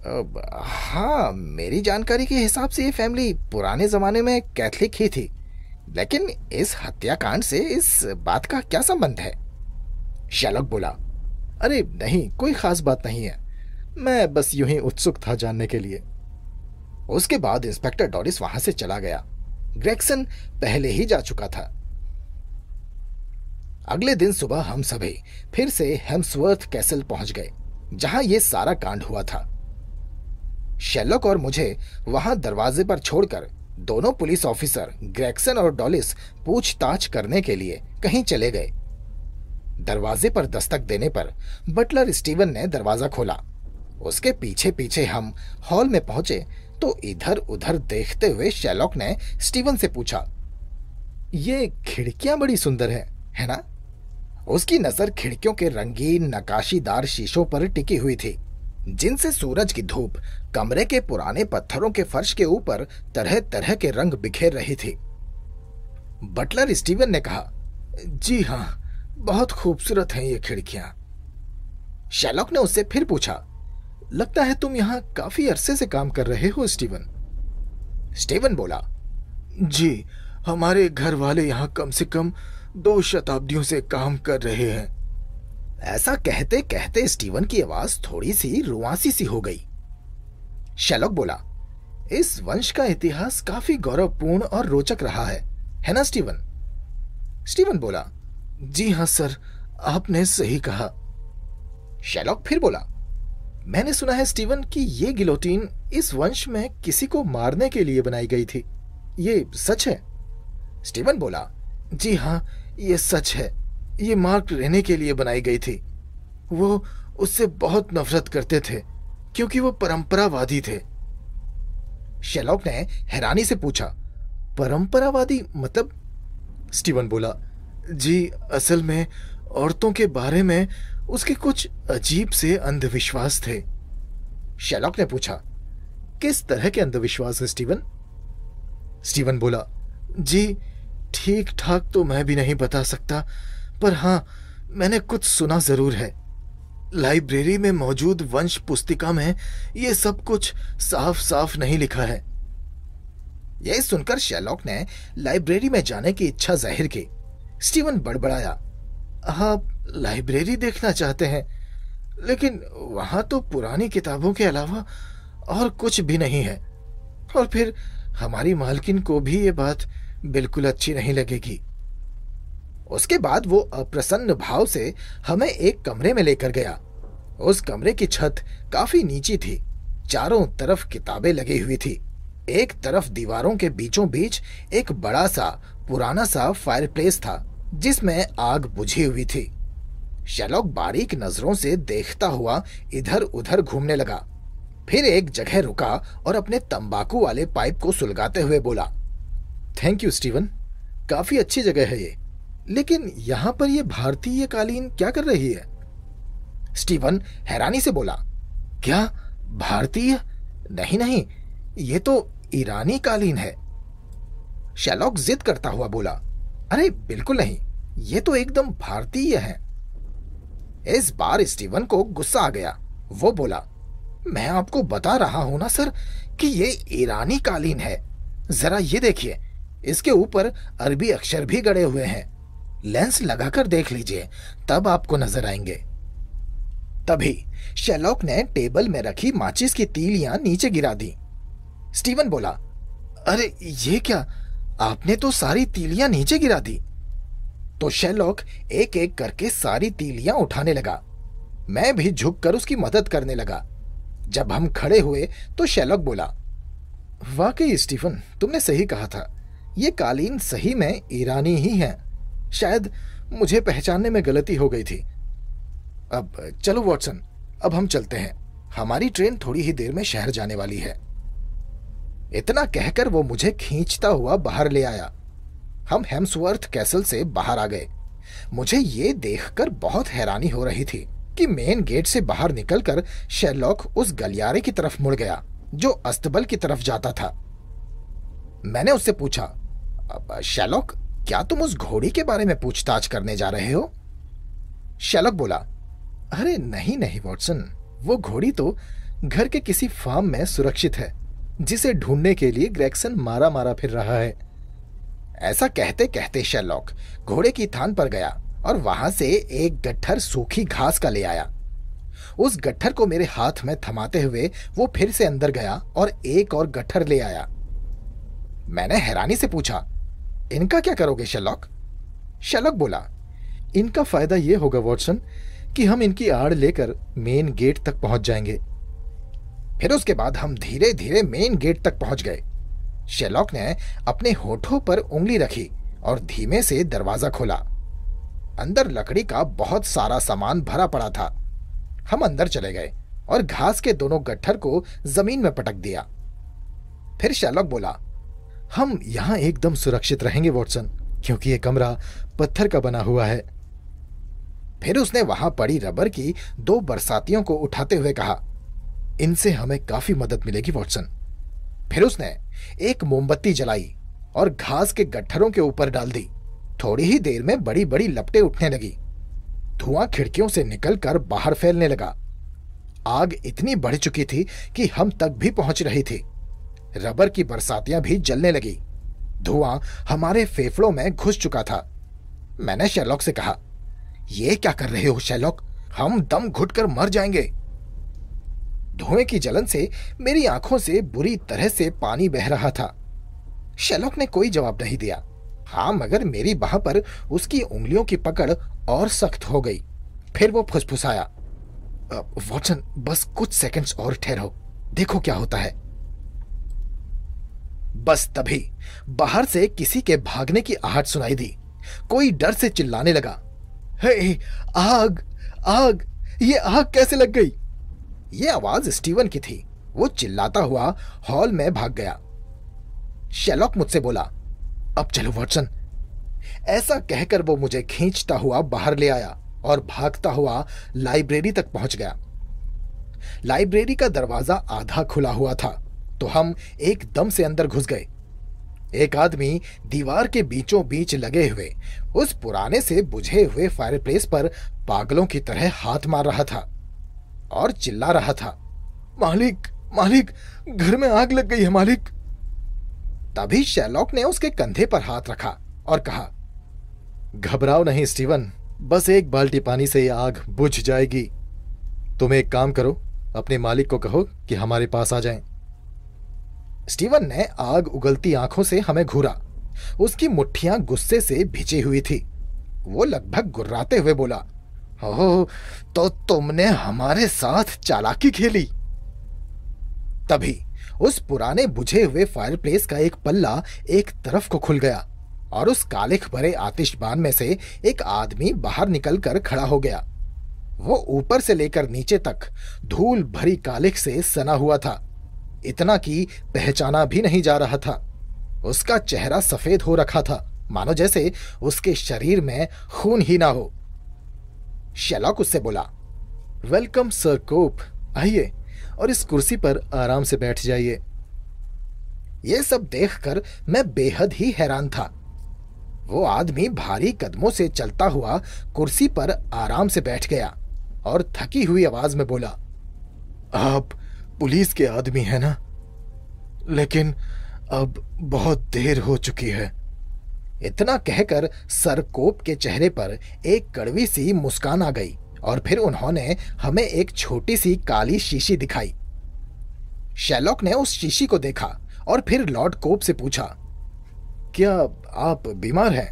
हाँ मेरी जानकारी के हिसाब से ये फैमिली पुराने जमाने में कैथलिक ही थी लेकिन इस हत्याकांड से इस बात का क्या संबंध है शैलक बोला अरे नहीं कोई खास बात नहीं है मैं बस यूं ही उत्सुक था जानने के लिए उसके बाद इंस्पेक्टर डॉरिस वहां से चला गया ग्रेक्सन पहले ही जा चुका था अगले दिन सुबह हम सभी फिर से हेम्सवर्थ कैसल पहुंच गए जहां यह सारा कांड हुआ था शेलक और मुझे वहां दरवाजे पर छोड़कर दोनों पुलिस ऑफिसर ग्रेक्सन और डॉलिस पूछताछ करने के लिए कहीं चले गए दरवाजे पर दस्तक देने पर बटलर स्टीवन ने दरवाजा खोला उसके पीछे पीछे हम हॉल में पहुंचे तो इधर उधर देखते हुए शेलॉक ने स्टीवन से पूछा ये खिड़कियां बड़ी सुंदर है है ना उसकी नजर खिड़कियों के रंगीन नकाशीदार शीशों पर टिकी हुई थी जिनसे सूरज की धूप कमरे के पुराने पत्थरों के फर्श के ऊपर तरह तरह के रंग बिखेर रही थी बटलर स्टीवन ने कहा जी हाँ बहुत खूबसूरत हैं ये खिड़कियां शैलॉक ने उससे फिर पूछा लगता है तुम यहाँ काफी अरसे से काम कर रहे हो स्टीवन स्टीवन बोला जी हमारे घर वाले यहाँ कम से कम दो शताब्दियों से काम कर रहे हैं ऐसा कहते कहते स्टीवन की आवाज थोड़ी सी रुआसी सी हो गई शेलॉक बोला इस वंश का इतिहास काफी गौरवपूर्ण और रोचक रहा है है ना स्टीवन स्टीवन बोला जी हाँ सर आपने सही कहा शेलॉक फिर बोला मैंने सुना है स्टीवन कि ये गिलोटीन इस वंश में किसी को मारने के लिए बनाई गई थी ये सच है स्टीवन बोला जी हाँ ये सच है ये मार्क रहने के लिए बनाई गई थी वो उससे बहुत नफरत करते थे क्योंकि वो परंपरावादी थे शेलॉक ने हैरानी से पूछा परंपरावादी मतलब स्टीवन बोला जी असल में औरतों के बारे में उसके कुछ अजीब से अंधविश्वास थे शेलॉक ने पूछा किस तरह के अंधविश्वास है स्टीवन स्टीवन बोला जी ठीक ठाक तो मैं भी नहीं बता सकता पर हाँ मैंने कुछ सुना जरूर है लाइब्रेरी में मौजूद वंश पुस्तिका में ये सब कुछ साफ साफ नहीं लिखा है यह सुनकर शेलॉक ने लाइब्रेरी में जाने की इच्छा जाहिर की स्टीवन बड़बड़ाया आप लाइब्रेरी देखना चाहते हैं लेकिन वहां तो पुरानी किताबों के अलावा और कुछ भी नहीं है और फिर हमारी मालकिन को भी ये बात बिल्कुल अच्छी नहीं लगेगी उसके बाद वो अप्रसन्न भाव से हमें एक कमरे में लेकर गया उस कमरे की छत काफी नीची थी चारों तरफ किताबें लगी हुई थी एक तरफ दीवारों के बीचों बीच एक बड़ा सा पुराना सा फायरप्लेस था जिसमें आग बुझी हुई थी शेलॉक बारीक नजरों से देखता हुआ इधर उधर घूमने लगा फिर एक जगह रुका और अपने तंबाकू वाले पाइप को सुलगाते हुए बोला थैंक यू स्टीवन काफी अच्छी जगह है ये लेकिन यहां पर यह भारतीय कालीन क्या कर रही है स्टीवन हैरानी से बोला क्या भारतीय नहीं नहीं ये तो ईरानी कालीन है शैलॉक जिद करता हुआ बोला अरे बिल्कुल नहीं ये तो एकदम भारतीय है इस बार स्टीवन को गुस्सा आ गया वो बोला मैं आपको बता रहा हूं ना सर कि ये ईरानी कालीन है जरा ये देखिए इसके ऊपर अरबी अक्षर भी गड़े हुए हैं लेंस लगाकर देख लीजिए तब आपको नजर आएंगे तभी शेलॉक ने टेबल में रखी माचिस की तीलियां नीचे गिरा दी स्टीवन बोला अरे ये क्या आपने तो सारी तीलियां नीचे गिरा दी तो शेलॉक एक एक करके सारी तीलियां उठाने लगा मैं भी झुककर उसकी मदद करने लगा जब हम खड़े हुए तो शेलॉक बोला वाकई स्टीफन तुमने सही कहा था ये कालीन सही में ईरानी ही है शायद मुझे पहचानने में गलती हो गई थी अब चलो वॉटसन अब हम चलते हैं हमारी ट्रेन थोड़ी ही देर में शहर जाने वाली है इतना कहकर वो मुझे खींचता हुआ बाहर ले आया हम हेम्सवर्थ कैसल से बाहर आ गए मुझे ये देखकर बहुत हैरानी हो रही थी कि मेन गेट से बाहर निकलकर शेरलॉक उस गलियारे की तरफ मुड़ गया जो अस्तबल की तरफ जाता था मैंने उससे पूछा शेलॉक क्या तुम उस घोड़ी के बारे में पूछताछ करने जा रहे हो शलक बोला अरे नहीं नहीं वॉटसन वो घोड़ी तो घर के किसी फार्म में सुरक्षित है जिसे ढूंढने के लिए ग्रेक्सन मारा मारा फिर रहा है ऐसा कहते कहते शेरलॉक घोड़े की थान पर गया और वहां से एक गट्ठर सूखी घास का ले आया उस गट्ठर को मेरे हाथ में थमाते हुए वो फिर से अंदर गया और एक और गट्ठर ले आया मैंने हैरानी से पूछा इनका क्या करोगे शेलॉक शेलॉक बोला इनका फायदा यह होगा वॉटसन कि हम इनकी आड़ लेकर मेन गेट तक पहुंच जाएंगे फिर उसके बाद हम धीरे धीरे मेन गेट तक पहुंच गए शेलॉक ने अपने होठों पर उंगली रखी और धीमे से दरवाजा खोला अंदर लकड़ी का बहुत सारा सामान भरा पड़ा था हम अंदर चले गए और घास के दोनों गट्ठर को जमीन में पटक दिया फिर शेलॉक बोला हम यहां एकदम सुरक्षित रहेंगे वॉटसन क्योंकि यह कमरा पत्थर का बना हुआ है फिर उसने वहां पड़ी रबर की दो बरसातियों को उठाते हुए कहा इनसे हमें काफी मदद मिलेगी वॉटसन फिर उसने एक मोमबत्ती जलाई और घास के गट्ठरों के ऊपर डाल दी थोड़ी ही देर में बड़ी बड़ी लपटे उठने लगी धुआं खिड़कियों से निकलकर बाहर फैलने लगा आग इतनी बढ़ चुकी थी कि हम तक भी पहुंच रही थी रबर की बरसातियां भी जलने लगी धुआं हमारे फेफड़ों में घुस चुका था मैंने शैलॉक से कहा यह क्या कर रहे हो शैलॉक हम दम घुटकर मर जाएंगे धुएं की जलन से मेरी आंखों से बुरी तरह से पानी बह रहा था शैलॉक ने कोई जवाब नहीं दिया हाँ मगर मेरी बाह पर उसकी उंगलियों की पकड़ और सख्त हो गई फिर वो फुसफुसाया वॉटसन बस कुछ सेकंड्स और ठहरो देखो क्या होता है बस तभी बाहर से किसी के भागने की आहट सुनाई दी कोई डर से चिल्लाने लगा हे आग आग ये आग कैसे लग गई ये आवाज स्टीवन की थी वो चिल्लाता हुआ हॉल में भाग गया शेलॉक मुझसे बोला अब चलो वॉटसन ऐसा कहकर वो मुझे खींचता हुआ बाहर ले आया और भागता हुआ लाइब्रेरी तक पहुंच गया लाइब्रेरी का दरवाजा आधा खुला हुआ था तो हम एकदम से अंदर घुस गए एक आदमी दीवार के बीचों बीच लगे हुए उस पुराने से बुझे हुए फायरप्लेस पर पागलों की तरह हाथ मार रहा था और चिल्ला रहा था मालिक मालिक घर में आग लग गई है मालिक तभी शेलॉक ने उसके कंधे पर हाथ रखा और कहा घबराओ नहीं स्टीवन बस एक बाल्टी पानी से यह आग बुझ जाएगी तुम एक काम करो अपने मालिक को कहो कि हमारे पास आ जाएं। स्टीवन ने आग उगलती आंखों से हमें घूरा उसकी मुट्ठियां गुस्से से भिजी हुई थी वो लगभग गुर्राते हुए बोला हो तो तुमने हमारे साथ चालाकी खेली तभी उस पुराने बुझे हुए फायरप्लेस का एक पल्ला एक तरफ को खुल गया और उस कालिख भरे आतिशबान में से एक आदमी बाहर निकलकर खड़ा हो गया वो ऊपर से लेकर नीचे तक धूल भरी कालिख से सना हुआ था इतना कि पहचाना भी नहीं जा रहा था उसका चेहरा सफेद हो रखा था मानो जैसे उसके शरीर में खून ही ना हो शैलॉक उससे बोला वेलकम सर कोप आइए और इस कुर्सी पर आराम से बैठ जाइए यह सब देखकर मैं बेहद ही हैरान था वो आदमी भारी कदमों से चलता हुआ कुर्सी पर आराम से बैठ गया और थकी हुई आवाज में बोला आप पुलिस के आदमी है ना लेकिन अब बहुत देर हो चुकी है इतना कहकर सर कोप के चेहरे पर एक कड़वी सी मुस्कान आ गई और फिर उन्होंने हमें एक छोटी सी काली शीशी दिखाई शैलॉक ने उस शीशी को देखा और फिर लॉर्ड कोप से पूछा क्या आप बीमार हैं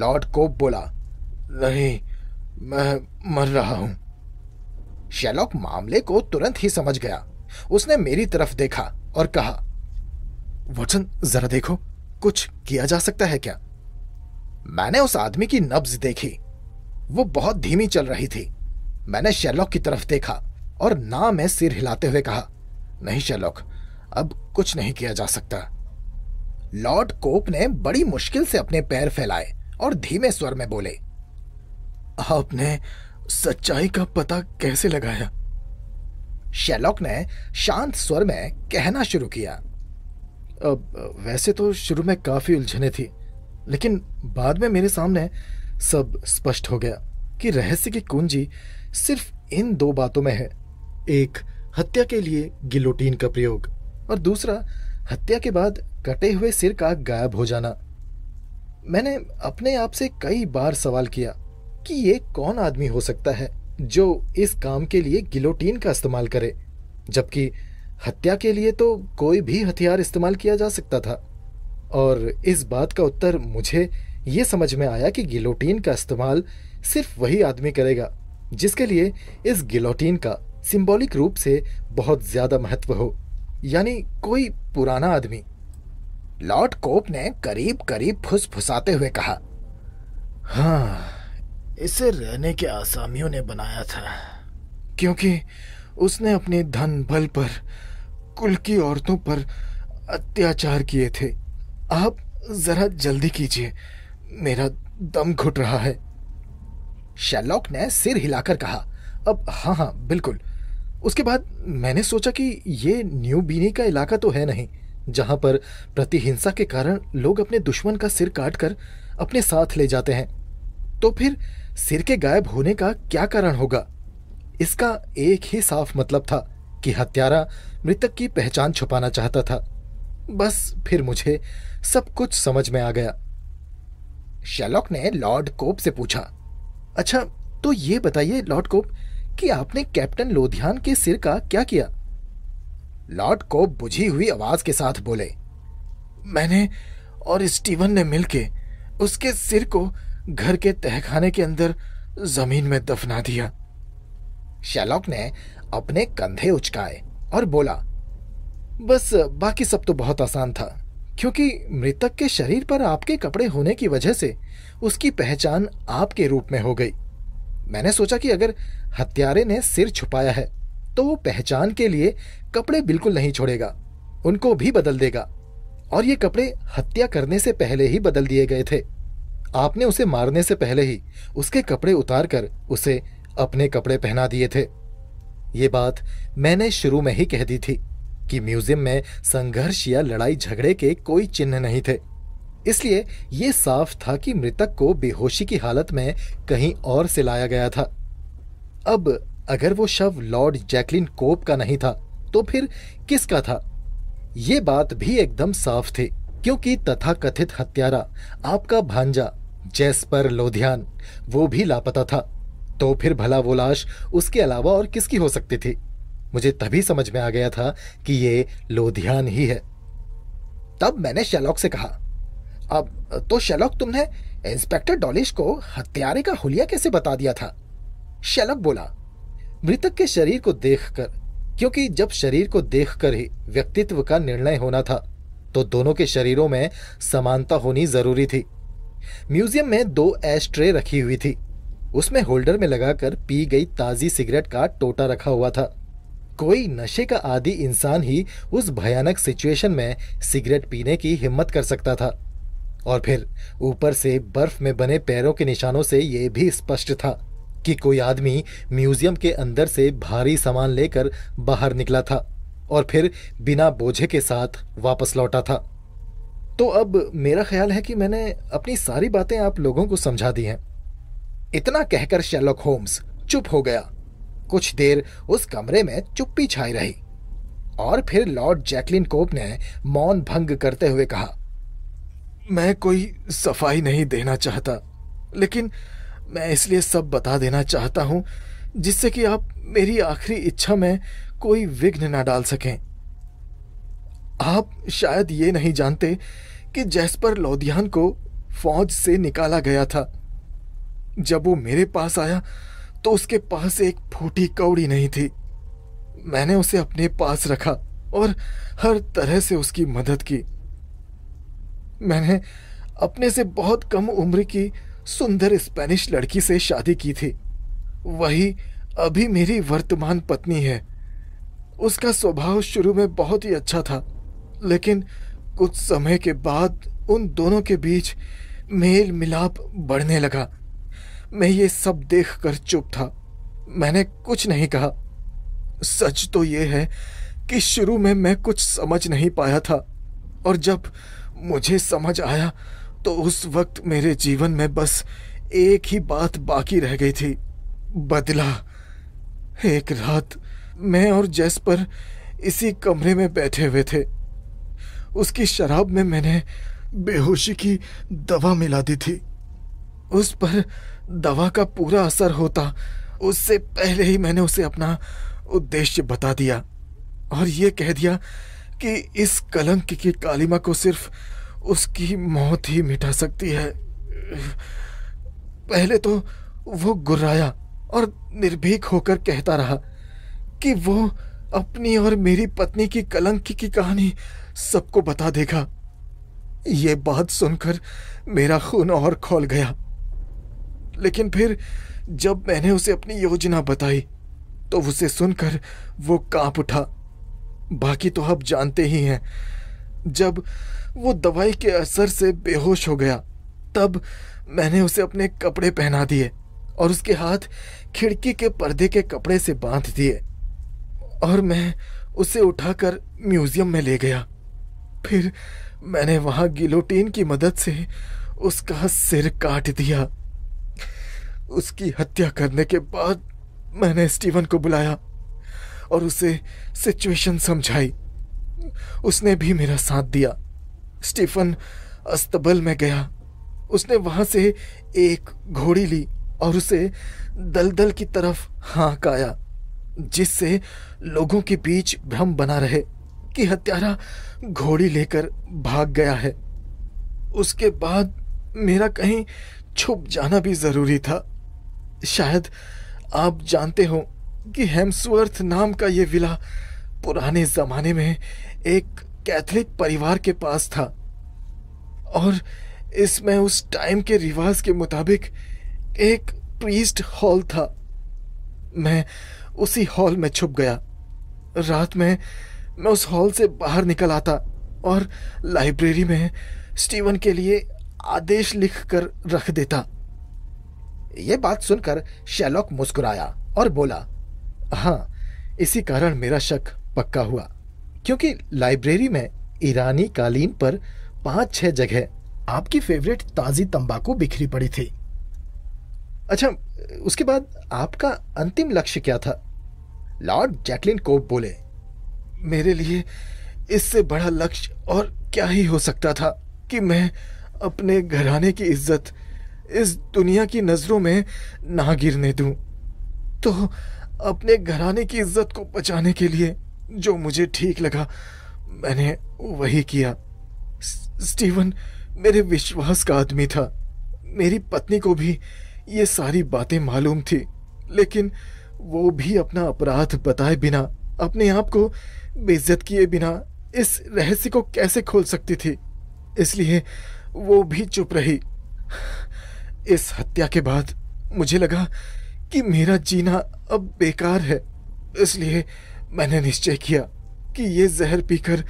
लॉर्ड कोप बोला नहीं मैं मर रहा हूं शेलॉक मामले को तुरंत ही समझ गया उसने मेरी तरफ देखा और कहा वॉटसन जरा देखो कुछ किया जा सकता है क्या मैंने उस आदमी की नब्ज देखी वो बहुत धीमी चल रही थी मैंने शेलॉक की तरफ देखा और ना मैं सिर हिलाते हुए कहा नहीं शेलॉक अब कुछ नहीं किया जा सकता लॉर्ड कोप ने बड़ी मुश्किल से अपने पैर फैलाए और धीमे स्वर में बोले आपने सच्चाई का पता कैसे लगाया शेलॉक ने शांत स्वर में कहना शुरू किया अब वैसे तो शुरू में काफी उलझने थी लेकिन बाद में मेरे सामने सब स्पष्ट हो गया कि रहस्य की कुंजी सिर्फ इन दो बातों में है एक हत्या के लिए गिलोटीन का प्रयोग और दूसरा हत्या के बाद कटे हुए सिर का गायब हो जाना मैंने अपने आप से कई बार सवाल किया कि ये कौन आदमी हो सकता है जो इस काम के लिए गिलोटीन का इस्तेमाल करे जबकि हत्या के लिए तो कोई भी हथियार इस्तेमाल किया जा सकता था और इस बात का उत्तर मुझे ये समझ में आया कि गिलोटीन का इस्तेमाल सिर्फ वही आदमी करेगा जिसके लिए इस गिलोटीन का सिंबॉलिक रूप से बहुत ज्यादा महत्व हो यानी कोई पुराना आदमी लॉर्ड कोप ने करीब करीब फुसफुसाते हुए कहा हाँ इसे रहने के आसामियों ने बनाया था क्योंकि उसने अपने धन बल पर कुल की औरतों पर अत्याचार किए थे आप जरा जल्दी कीजिए मेरा दम घुट रहा है शैलॉक ने सिर हिलाकर कहा अब हाँ हाँ बिल्कुल उसके बाद मैंने सोचा कि ये न्यू बीनी का इलाका तो है नहीं जहां पर प्रतिहिंसा के कारण लोग अपने दुश्मन का सिर काट कर अपने साथ ले जाते हैं तो फिर सिर के गायब होने का क्या कारण होगा इसका एक ही साफ मतलब था कि हत्यारा मृतक की पहचान छुपाना चाहता था बस फिर मुझे सब कुछ समझ में आ गया शेलॉक ने लॉर्ड कोप से पूछा अच्छा तो ये बताइए लॉर्ड कोप कि आपने कैप्टन लोधियान के सिर का क्या किया लॉर्ड कोप बुझी हुई आवाज के साथ बोले मैंने और स्टीवन ने मिलके उसके सिर को घर के तहखाने के अंदर जमीन में दफना दिया शैलॉक ने अपने कंधे उचकाए और बोला बस बाकी सब तो बहुत आसान था क्योंकि मृतक के शरीर पर आपके कपड़े होने की वजह से उसकी पहचान आपके रूप में हो गई मैंने सोचा कि अगर हत्यारे ने सिर छुपाया है तो वो पहचान के लिए कपड़े बिल्कुल नहीं छोड़ेगा उनको भी बदल देगा और ये कपड़े हत्या करने से पहले ही बदल दिए गए थे आपने उसे मारने से पहले ही उसके कपड़े उतारकर उसे अपने कपड़े पहना दिए थे ये बात मैंने शुरू में ही कह दी थी कि म्यूजियम में संघर्ष या लड़ाई झगड़े के कोई चिन्ह नहीं थे इसलिए ये साफ था कि मृतक को बेहोशी की हालत में कहीं और से लाया गया था अब अगर वो शव लॉर्ड जैकलिन कोप का नहीं था तो फिर किसका था ये बात भी एकदम साफ थी क्योंकि तथाकथित हत्यारा आपका भांजा जैस्पर लोधियान वो भी लापता था तो फिर भला वो लाश उसके अलावा और किसकी हो सकती थी मुझे तभी समझ में आ गया था कि ये लोधियान ही है तब मैंने शेलॉक से कहा अब तो शेलॉक तुमने इंस्पेक्टर डॉलिश को हत्यारे का हुलिया कैसे बता दिया था शेलॉक बोला मृतक के शरीर को देखकर क्योंकि जब शरीर को देखकर ही व्यक्तित्व का निर्णय होना था तो दोनों के शरीरों में समानता होनी जरूरी थी म्यूजियम में दो एश ट्रे रखी हुई थी उसमें होल्डर में लगाकर पी गई ताजी सिगरेट का टोटा रखा हुआ था कोई नशे का आदि इंसान ही उस भयानक सिचुएशन में सिगरेट पीने की हिम्मत कर सकता था और फिर ऊपर से बर्फ में बने पैरों के निशानों से यह भी स्पष्ट था कि कोई आदमी म्यूजियम के अंदर से भारी सामान लेकर बाहर निकला था और फिर बिना बोझे के साथ वापस लौटा था तो अब मेरा ख्याल है कि मैंने अपनी सारी बातें आप लोगों को समझा दी हैं इतना कहकर शेलॉक होम्स चुप हो गया कुछ देर उस कमरे में चुप्पी छाई रही और फिर लॉर्ड जैकलिन कोप ने मौन भंग करते हुए कहा मैं कोई सफाई नहीं देना चाहता लेकिन मैं इसलिए सब बता देना चाहता हूं जिससे कि आप मेरी आखिरी इच्छा में कोई विघ्न ना डाल सकें आप शायद ये नहीं जानते कि जैस्पर लोधियान को फौज से निकाला गया था जब वो मेरे पास आया तो उसके पास एक फूटी कौड़ी नहीं थी मैंने उसे अपने पास रखा और हर तरह से उसकी मदद की मैंने अपने से बहुत कम उम्र की सुंदर स्पेनिश लड़की से शादी की थी वही अभी मेरी वर्तमान पत्नी है उसका स्वभाव शुरू में बहुत ही अच्छा था लेकिन कुछ समय के बाद उन दोनों के बीच मेल मिलाप बढ़ने लगा मैं ये सब देख कर चुप था मैंने कुछ नहीं कहा सच तो ये है कि शुरू में मैं कुछ समझ नहीं पाया था और जब मुझे समझ आया तो उस वक्त मेरे जीवन में बस एक ही बात बाकी रह गई थी बदला एक रात मैं और पर इसी कमरे में बैठे हुए थे उसकी शराब में मैंने बेहोशी की दवा मिला दी थी उस पर दवा का पूरा असर होता उससे पहले ही मैंने उसे अपना उद्देश्य बता दिया और ये कह दिया कि इस कलंक की कालिमा को सिर्फ उसकी मौत ही मिटा सकती है पहले तो वो गुर्राया और निर्भीक होकर कहता रहा कि वो अपनी और मेरी पत्नी की कलंक की कहानी सबको बता देगा ये बात सुनकर मेरा खून और खोल गया लेकिन फिर जब मैंने उसे अपनी योजना बताई तो उसे सुनकर वो कांप उठा बाकी तो आप जानते ही हैं जब वो दवाई के असर से बेहोश हो गया तब मैंने उसे अपने कपड़े पहना दिए और उसके हाथ खिड़की के पर्दे के कपड़े से बांध दिए और मैं उसे उठाकर म्यूजियम में ले गया फिर मैंने वहां गिलोटीन की मदद से उसका सिर काट दिया उसकी हत्या करने के बाद मैंने स्टीवन को बुलाया और उसे सिचुएशन समझाई उसने भी मेरा साथ दिया स्टीफन अस्तबल में गया उसने वहां से एक घोड़ी ली और उसे दलदल की तरफ हाँकाया आया जिससे लोगों के बीच भ्रम बना रहे कि हत्यारा घोड़ी लेकर भाग गया है उसके बाद मेरा कहीं छुप जाना भी ज़रूरी था शायद आप जानते हो कि हेम्सवर्थ नाम का ये विला पुराने ज़माने में एक कैथलिक परिवार के पास था और इसमें उस टाइम के रिवाज के मुताबिक एक प्रीस्ट हॉल था मैं उसी हॉल में छुप गया रात में मैं उस हॉल से बाहर निकल आता और लाइब्रेरी में स्टीवन के लिए आदेश लिख कर रख देता यह बात सुनकर शेलॉक मुस्कुराया और बोला हाँ इसी कारण मेरा शक पक्का हुआ क्योंकि लाइब्रेरी में ईरानी कालीन पर पांच छह जगह आपकी फेवरेट ताजी तंबाकू बिखरी पड़ी थी अच्छा उसके बाद आपका अंतिम लक्ष्य क्या था लॉर्ड जैकलिन कोप बोले मेरे लिए इससे बड़ा लक्ष्य और क्या ही हो सकता था कि मैं अपने घराने की इज्जत इस दुनिया की नज़रों में ना गिरने दूं। तो अपने घराने की इज्जत को बचाने के लिए जो मुझे ठीक लगा मैंने वही किया स्टीवन मेरे विश्वास का आदमी था मेरी पत्नी को भी ये सारी बातें मालूम थी लेकिन वो भी अपना अपराध बताए बिना अपने आप को बेइज्जत किए बिना इस रहस्य को कैसे खोल सकती थी इसलिए वो भी चुप रही इस हत्या के बाद मुझे लगा कि मेरा जीना अब बेकार है इसलिए मैंने निश्चय किया कि ये जहर पीकर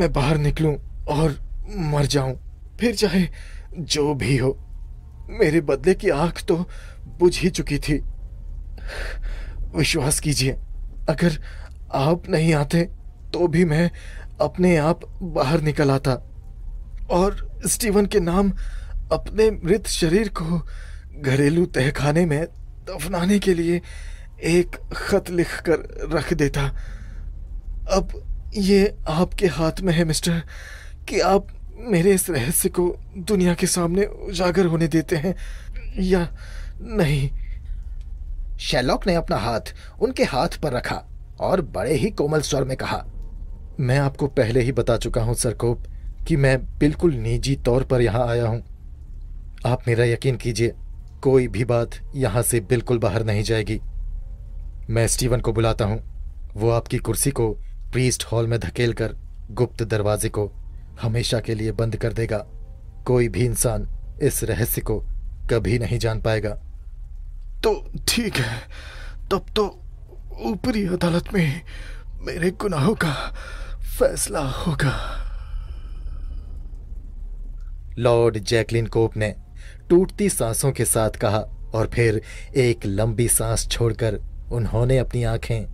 मैं बाहर निकलूं और मर जाऊं फिर चाहे जो भी हो मेरे बदले की आंख तो बुझ ही चुकी थी विश्वास कीजिए अगर आप नहीं आते तो भी मैं अपने आप बाहर निकल आता और स्टीवन के नाम अपने मृत शरीर को घरेलू तहखाने में दफनाने के लिए एक खत लिख कर रख देता अब ये आपके हाथ में है मिस्टर कि आप मेरे इस रहस्य को दुनिया के सामने उजागर होने देते हैं या नहीं शैलॉक ने अपना हाथ उनके हाथ पर रखा और बड़े ही कोमल स्वर में कहा मैं आपको पहले ही बता चुका हूं सरकोप कि मैं बिल्कुल निजी तौर पर यहां आया हूं आप मेरा यकीन कीजिए कोई भी बात यहां से बिल्कुल बाहर नहीं जाएगी मैं स्टीवन को बुलाता हूं वो आपकी कुर्सी को प्रीस्ट हॉल में धकेल कर गुप्त दरवाजे को हमेशा के लिए बंद कर देगा कोई भी इंसान इस रहस्य को कभी नहीं जान पाएगा तो ठीक है तब तो ऊपरी अदालत में मेरे गुनाहों का फैसला होगा लॉर्ड जैकलिन कोप ने टूटती सांसों के साथ कहा और फिर एक लंबी सांस छोड़कर उन्होंने अपनी आंखें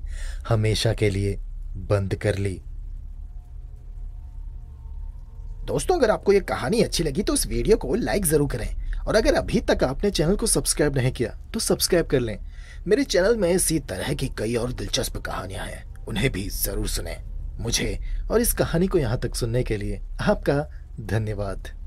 हमेशा के लिए बंद कर ली दोस्तों अगर आपको यह कहानी अच्छी लगी तो इस वीडियो को लाइक जरूर करें और अगर अभी तक आपने चैनल को सब्सक्राइब नहीं किया तो सब्सक्राइब कर लें मेरे चैनल में इसी तरह की कई और दिलचस्प कहानियां हैं उन्हें भी जरूर सुने मुझे और इस कहानी को यहाँ तक सुनने के लिए आपका धन्यवाद